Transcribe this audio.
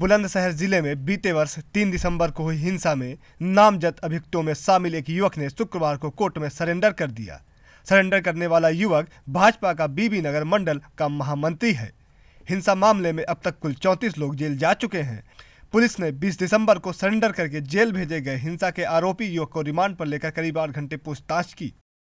बुलंदशहर जिले में बीते वर्ष तीन दिसंबर को हुई हिंसा में नामजद अभियुक्तों में शामिल एक युवक ने शुक्रवार को कोर्ट में सरेंडर कर दिया सरेंडर करने वाला युवक भाजपा का बीबी नगर मंडल का महामंत्री है हिंसा मामले में अब तक कुल चौंतीस लोग जेल जा चुके हैं पुलिस ने 20 दिसंबर को सरेंडर करके जेल भेजे गए हिंसा के आरोपी युवक को रिमांड पर लेकर करीब आठ घंटे पूछताछ की